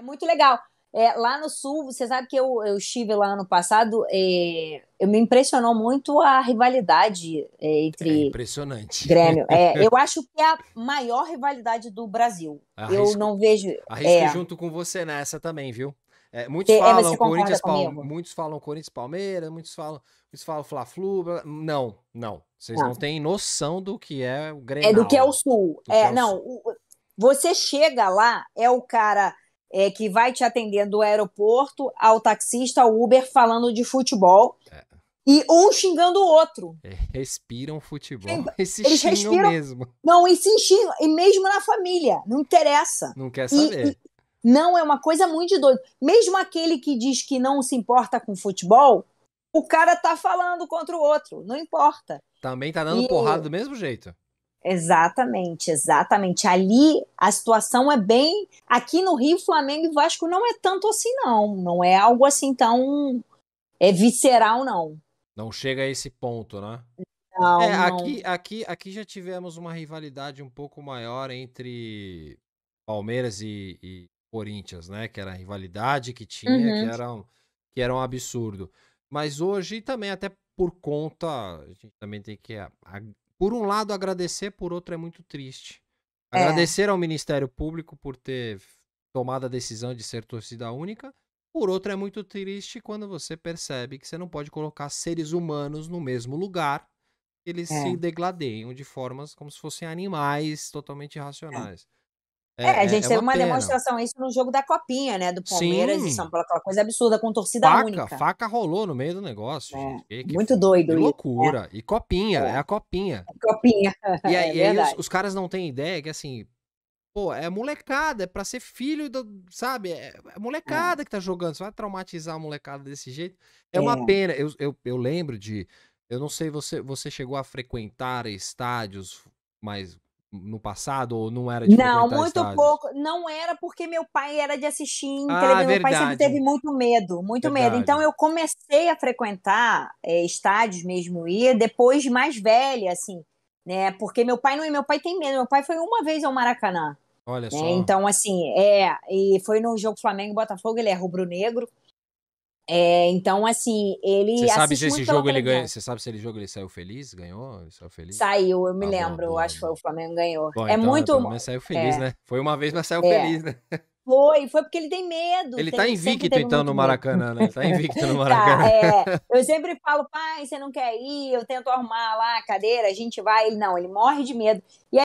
É muito legal. É, lá no sul, você sabe que eu, eu estive lá ano passado, é, eu me impressionou muito a rivalidade é, entre. É impressionante. Grêmio. É, eu acho que é a maior rivalidade do Brasil. Arrisco, eu não vejo. Arrisco é. junto com você nessa também, viu? É, muitos, falam Corinthians Palme... muitos falam Corinthians Palmeiras, muitos falam, muitos falam Fla-Flu. Não, não. Vocês não. não. têm noção do que é o Grêmio. É do que é o Sul. É, é não. Sul. Você chega lá, é o cara é, que vai te atender do aeroporto ao taxista, ao Uber, falando de futebol. É. E um xingando o outro. É, respiram futebol. Então, e, eles respiram, mesmo. Não, e se xingam. E mesmo na família. Não interessa. Não quer saber. E, e, não, é uma coisa muito de doido. Mesmo aquele que diz que não se importa com futebol, o cara tá falando contra o outro. Não importa. Também tá dando porrada do mesmo jeito. Exatamente, exatamente. Ali a situação é bem. Aqui no Rio, Flamengo e Vasco não é tanto assim, não. Não é algo assim tão é visceral, não. Não chega a esse ponto, né? Não, é, não. Aqui, aqui, aqui já tivemos uma rivalidade um pouco maior entre Palmeiras e, e Corinthians, né? Que era a rivalidade que tinha, uhum. que, era um, que era um absurdo. Mas hoje também, até por conta, a gente também tem que por um lado agradecer, por outro é muito triste. É. Agradecer é. ao Ministério Público por ter tomado a decisão de ser torcida única, por outro é muito triste quando você percebe que você não pode colocar seres humanos no mesmo lugar, eles é. se degladeiam de formas como se fossem animais totalmente é. irracionais. É. É, é a é, gente é teve uma, uma demonstração isso no jogo da Copinha, né? Do Palmeiras Sim. e São Paulo, aquela coisa absurda com torcida faca, única. Faca rolou no meio do negócio. É, que muito doido. Que loucura. É. E Copinha, é, a Copinha. Copinha. E, aí, e aí os, os caras não têm ideia que, assim, Pô, é molecada, é pra ser filho do. Sabe? É molecada é. que tá jogando. Você vai traumatizar a molecada desse jeito. É, é. uma pena. Eu, eu, eu, lembro de. Eu não sei, você, você chegou a frequentar estádios mais no passado ou não era de Não, muito pouco. Não era porque meu pai era de assistir em ah, televisão. Verdade. Meu pai sempre teve muito medo, muito verdade. medo. Então eu comecei a frequentar é, estádios mesmo ir depois mais velha, assim, né? Porque meu pai não meu pai tem medo. Meu pai foi uma vez ao Maracanã. Olha né? só. Então assim, é, e foi no jogo Flamengo Botafogo, ele é rubro-negro. É, então, assim, ele. Você sabe se esse jogo ele ganha, Você sabe se ele jogo ele saiu feliz? Ganhou? saiu feliz? Saiu, eu me ah, lembro. Bom, bom, acho que foi o Flamengo ganhou. Bom, é então, muito. Mas saiu é. feliz, é. né? Foi uma vez, mas saiu é. feliz, né? Foi, foi porque ele tem medo. Ele tem, tá invicto, então, no Maracanã, né? Ele tá invicto no tá, Maracanã. tá, é. Eu sempre falo, pai, você não quer ir? Eu tento arrumar lá a cadeira, a gente vai. Ele não, ele morre de medo. E aí,